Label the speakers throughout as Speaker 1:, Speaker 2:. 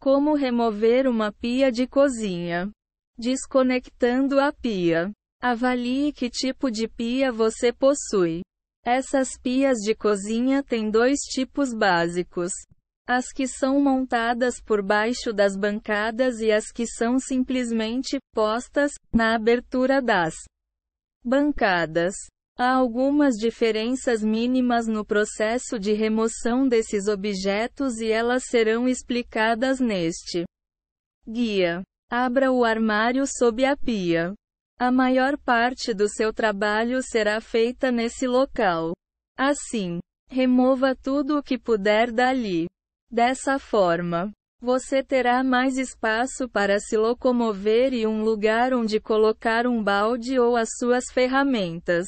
Speaker 1: Como remover uma pia de cozinha? Desconectando a pia. Avalie que tipo de pia você possui. Essas pias de cozinha têm dois tipos básicos: as que são montadas por baixo das bancadas e as que são simplesmente postas na abertura das bancadas. Há algumas diferenças mínimas no processo de remoção desses objetos e elas serão explicadas neste guia. Abra o armário sob a pia. A maior parte do seu trabalho será feita nesse local. Assim, remova tudo o que puder dali. Dessa forma, você terá mais espaço para se locomover e um lugar onde colocar um balde ou as suas ferramentas.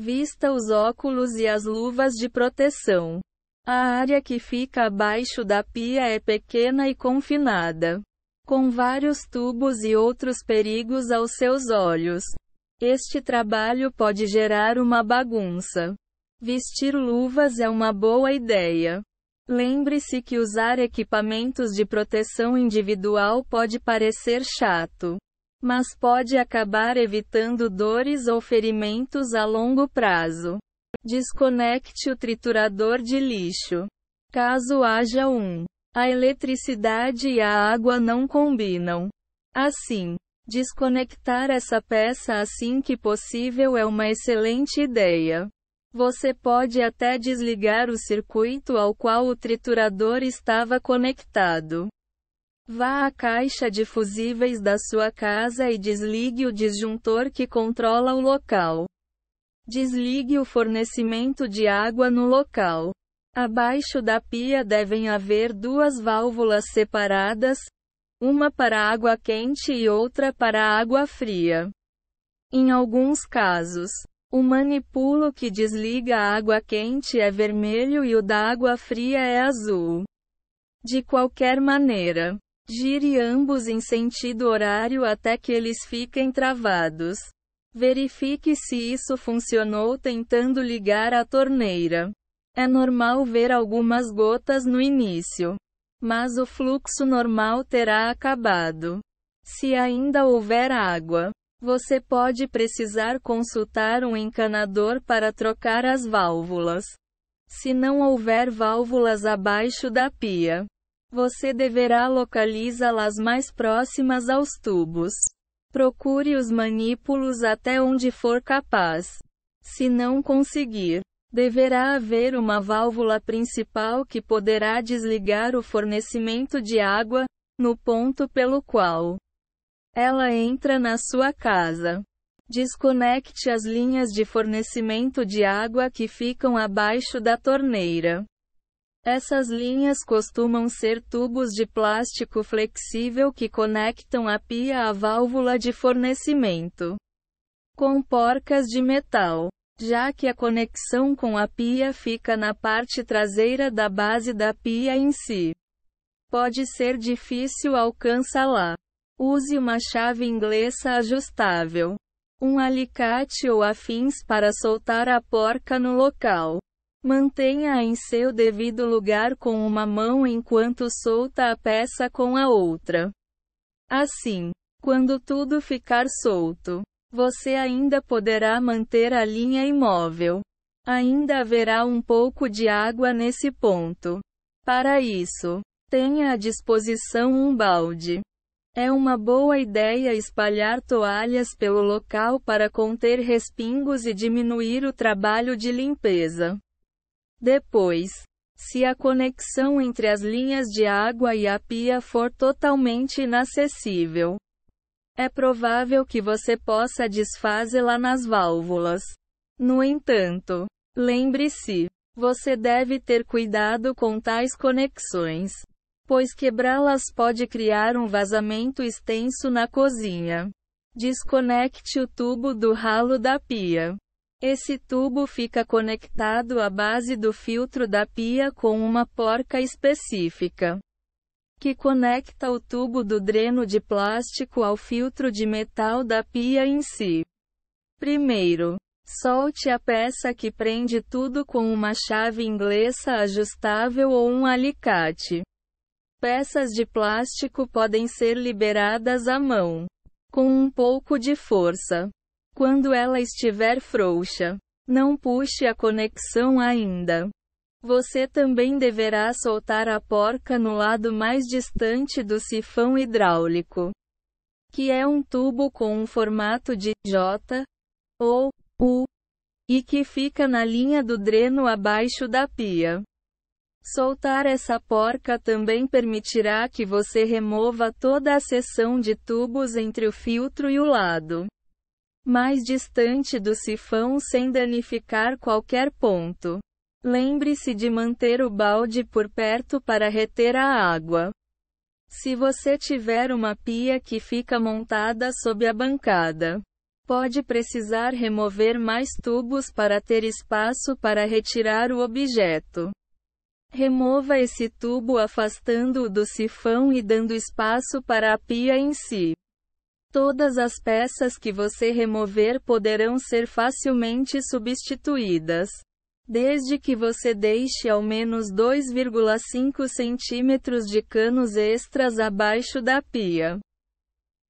Speaker 1: Vista os óculos e as luvas de proteção. A área que fica abaixo da pia é pequena e confinada, com vários tubos e outros perigos aos seus olhos. Este trabalho pode gerar uma bagunça. Vestir luvas é uma boa ideia. Lembre-se que usar equipamentos de proteção individual pode parecer chato mas pode acabar evitando dores ou ferimentos a longo prazo. Desconecte o triturador de lixo. Caso haja um, a eletricidade e a água não combinam. Assim, desconectar essa peça assim que possível é uma excelente ideia. Você pode até desligar o circuito ao qual o triturador estava conectado. Vá à caixa de fusíveis da sua casa e desligue o disjuntor que controla o local. Desligue o fornecimento de água no local. Abaixo da pia devem haver duas válvulas separadas, uma para água quente e outra para água fria. Em alguns casos, o manipulo que desliga a água quente é vermelho e o da água fria é azul. De qualquer maneira, Gire ambos em sentido horário até que eles fiquem travados. Verifique se isso funcionou tentando ligar a torneira. É normal ver algumas gotas no início, mas o fluxo normal terá acabado. Se ainda houver água, você pode precisar consultar um encanador para trocar as válvulas. Se não houver válvulas abaixo da pia, você deverá localizá-las mais próximas aos tubos. Procure os manípulos até onde for capaz. Se não conseguir, deverá haver uma válvula principal que poderá desligar o fornecimento de água, no ponto pelo qual ela entra na sua casa. Desconecte as linhas de fornecimento de água que ficam abaixo da torneira. Essas linhas costumam ser tubos de plástico flexível que conectam a pia à válvula de fornecimento com porcas de metal, já que a conexão com a pia fica na parte traseira da base da pia em si. Pode ser difícil alcançá-la. Use uma chave inglesa ajustável, um alicate ou afins para soltar a porca no local. Mantenha-a em seu devido lugar com uma mão enquanto solta a peça com a outra. Assim, quando tudo ficar solto, você ainda poderá manter a linha imóvel. Ainda haverá um pouco de água nesse ponto. Para isso, tenha à disposição um balde. É uma boa ideia espalhar toalhas pelo local para conter respingos e diminuir o trabalho de limpeza. Depois, se a conexão entre as linhas de água e a pia for totalmente inacessível, é provável que você possa desfazê-la nas válvulas. No entanto, lembre-se, você deve ter cuidado com tais conexões, pois quebrá-las pode criar um vazamento extenso na cozinha. Desconecte o tubo do ralo da pia. Esse tubo fica conectado à base do filtro da pia com uma porca específica que conecta o tubo do dreno de plástico ao filtro de metal da pia em si. Primeiro, solte a peça que prende tudo com uma chave inglesa ajustável ou um alicate. Peças de plástico podem ser liberadas à mão com um pouco de força. Quando ela estiver frouxa, não puxe a conexão ainda. Você também deverá soltar a porca no lado mais distante do sifão hidráulico, que é um tubo com um formato de J ou U e que fica na linha do dreno abaixo da pia. Soltar essa porca também permitirá que você remova toda a seção de tubos entre o filtro e o lado mais distante do sifão sem danificar qualquer ponto. Lembre-se de manter o balde por perto para reter a água. Se você tiver uma pia que fica montada sob a bancada, pode precisar remover mais tubos para ter espaço para retirar o objeto. Remova esse tubo afastando-o do sifão e dando espaço para a pia em si. Todas as peças que você remover poderão ser facilmente substituídas, desde que você deixe ao menos 2,5 centímetros de canos extras abaixo da pia.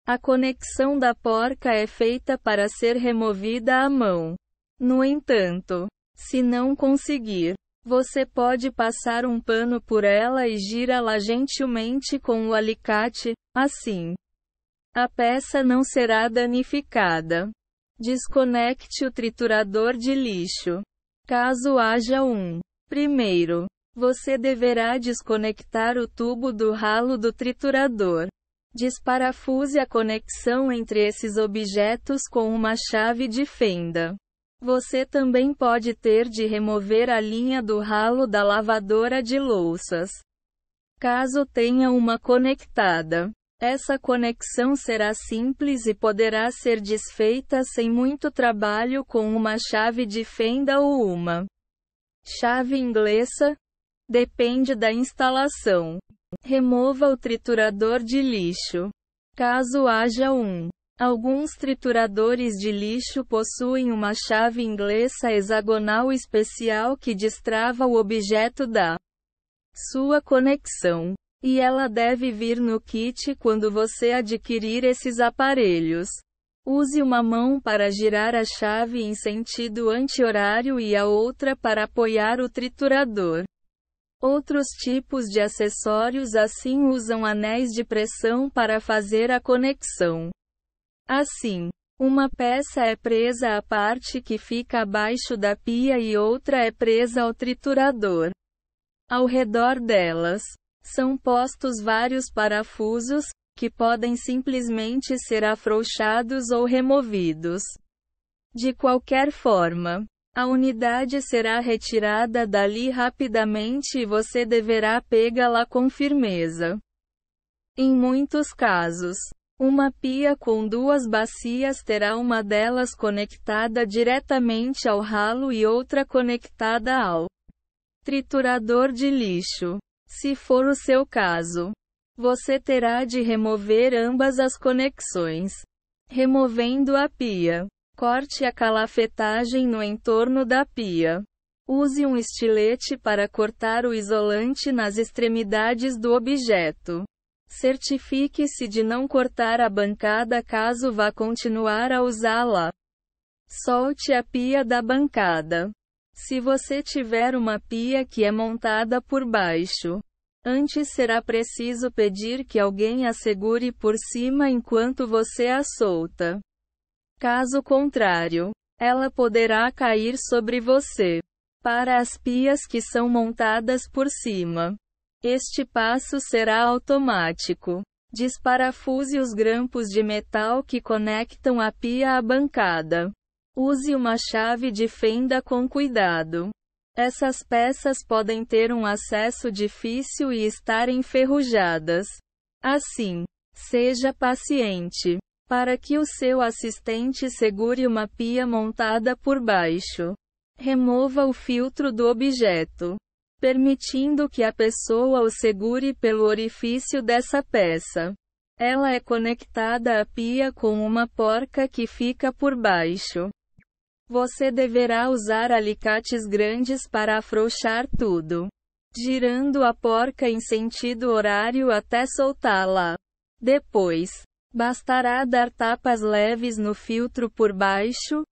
Speaker 1: A conexão da porca é feita para ser removida à mão. No entanto, se não conseguir, você pode passar um pano por ela e girá-la gentilmente com o alicate, assim. A peça não será danificada. Desconecte o triturador de lixo. Caso haja um. Primeiro, você deverá desconectar o tubo do ralo do triturador. Desparafuse a conexão entre esses objetos com uma chave de fenda. Você também pode ter de remover a linha do ralo da lavadora de louças. Caso tenha uma conectada, essa conexão será simples e poderá ser desfeita sem muito trabalho com uma chave de fenda ou uma chave inglesa. Depende da instalação. Remova o triturador de lixo. Caso haja um. Alguns trituradores de lixo possuem uma chave inglesa hexagonal especial que destrava o objeto da sua conexão. E ela deve vir no kit quando você adquirir esses aparelhos. Use uma mão para girar a chave em sentido anti-horário e a outra para apoiar o triturador. Outros tipos de acessórios assim usam anéis de pressão para fazer a conexão. Assim, uma peça é presa à parte que fica abaixo da pia e outra é presa ao triturador. Ao redor delas, são postos vários parafusos, que podem simplesmente ser afrouxados ou removidos. De qualquer forma, a unidade será retirada dali rapidamente e você deverá pegá-la com firmeza. Em muitos casos, uma pia com duas bacias terá uma delas conectada diretamente ao ralo e outra conectada ao triturador de lixo. Se for o seu caso, você terá de remover ambas as conexões. Removendo a pia, corte a calafetagem no entorno da pia. Use um estilete para cortar o isolante nas extremidades do objeto. Certifique-se de não cortar a bancada caso vá continuar a usá-la. Solte a pia da bancada. Se você tiver uma pia que é montada por baixo, antes será preciso pedir que alguém a segure por cima enquanto você a solta. Caso contrário, ela poderá cair sobre você. Para as pias que são montadas por cima, este passo será automático. Desparafuse os grampos de metal que conectam a pia à bancada. Use uma chave de fenda com cuidado. Essas peças podem ter um acesso difícil e estar enferrujadas. Assim, seja paciente. Para que o seu assistente segure uma pia montada por baixo, remova o filtro do objeto, permitindo que a pessoa o segure pelo orifício dessa peça. Ela é conectada à pia com uma porca que fica por baixo. Você deverá usar alicates grandes para afrouxar tudo, girando a porca em sentido horário até soltá-la. Depois, bastará dar tapas leves no filtro por baixo,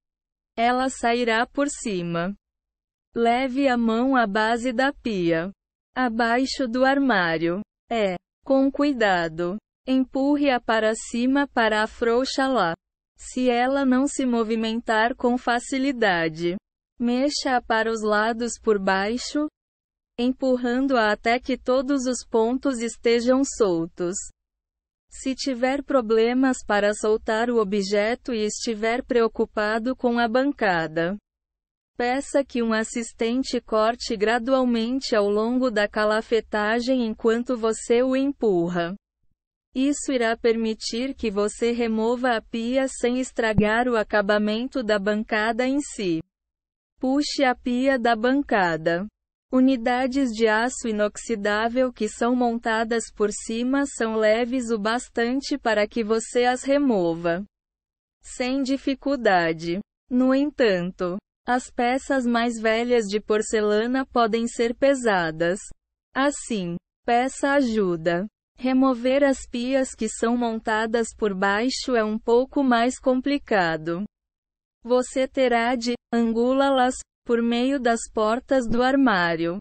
Speaker 1: ela sairá por cima. Leve a mão à base da pia, abaixo do armário. É, com cuidado. Empurre-a para cima para afrouxá-la. Se ela não se movimentar com facilidade, mexa-a para os lados por baixo, empurrando-a até que todos os pontos estejam soltos. Se tiver problemas para soltar o objeto e estiver preocupado com a bancada, peça que um assistente corte gradualmente ao longo da calafetagem enquanto você o empurra. Isso irá permitir que você remova a pia sem estragar o acabamento da bancada em si. Puxe a pia da bancada. Unidades de aço inoxidável que são montadas por cima são leves o bastante para que você as remova sem dificuldade. No entanto, as peças mais velhas de porcelana podem ser pesadas. Assim, peça ajuda. Remover as pias que são montadas por baixo é um pouco mais complicado. Você terá de angulá-las por meio das portas do armário,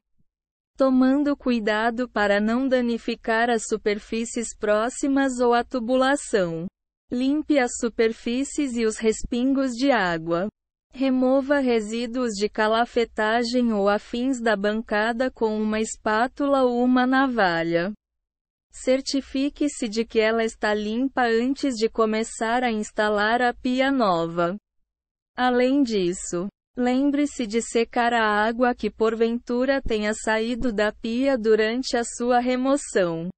Speaker 1: tomando cuidado para não danificar as superfícies próximas ou a tubulação. Limpe as superfícies e os respingos de água. Remova resíduos de calafetagem ou afins da bancada com uma espátula ou uma navalha. Certifique-se de que ela está limpa antes de começar a instalar a pia nova. Além disso, lembre-se de secar a água que porventura tenha saído da pia durante a sua remoção.